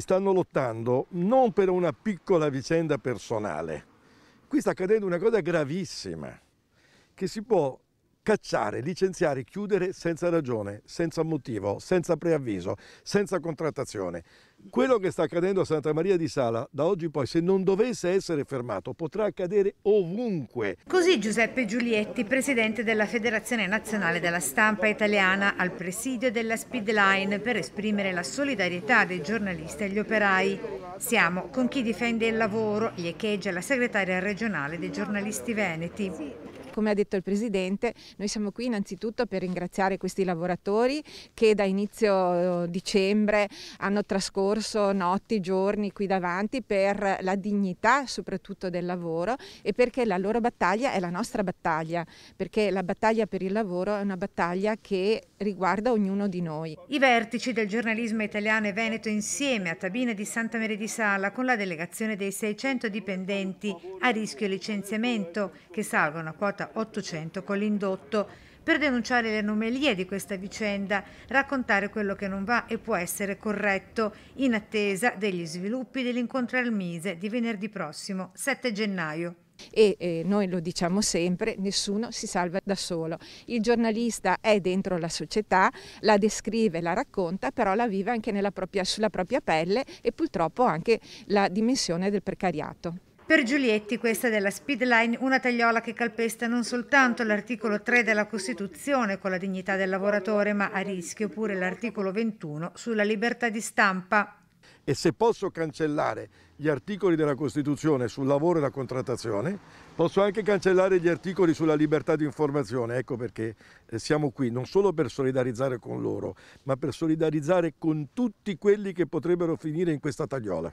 stanno lottando non per una piccola vicenda personale. Qui sta accadendo una cosa gravissima, che si può cacciare, licenziare, chiudere senza ragione, senza motivo, senza preavviso, senza contrattazione. Quello che sta accadendo a Santa Maria di Sala da oggi poi, se non dovesse essere fermato, potrà accadere ovunque. Così Giuseppe Giulietti, presidente della Federazione Nazionale della Stampa Italiana, al presidio della Speedline per esprimere la solidarietà dei giornalisti e gli operai. Siamo con chi difende il lavoro, gli echeggia la segretaria regionale dei giornalisti veneti come ha detto il Presidente, noi siamo qui innanzitutto per ringraziare questi lavoratori che da inizio eh, dicembre hanno trascorso notti, giorni qui davanti per la dignità soprattutto del lavoro e perché la loro battaglia è la nostra battaglia, perché la battaglia per il lavoro è una battaglia che riguarda ognuno di noi. I vertici del giornalismo italiano e veneto insieme a Tabine di Santa Maria di Sala con la delegazione dei 600 dipendenti a rischio licenziamento che salgono a quota 800 con l'indotto per denunciare le anomalie di questa vicenda, raccontare quello che non va e può essere corretto in attesa degli sviluppi dell'incontro al Mise di venerdì prossimo 7 gennaio e eh, noi lo diciamo sempre, nessuno si salva da solo. Il giornalista è dentro la società, la descrive, la racconta, però la vive anche propria, sulla propria pelle e purtroppo anche la dimensione del precariato. Per Giulietti questa è della Speedline, una tagliola che calpesta non soltanto l'articolo 3 della Costituzione con la dignità del lavoratore, ma a rischio pure l'articolo 21 sulla libertà di stampa. E se posso cancellare gli articoli della Costituzione sul lavoro e la contrattazione, posso anche cancellare gli articoli sulla libertà di informazione. Ecco perché eh, siamo qui, non solo per solidarizzare con loro, ma per solidarizzare con tutti quelli che potrebbero finire in questa tagliola.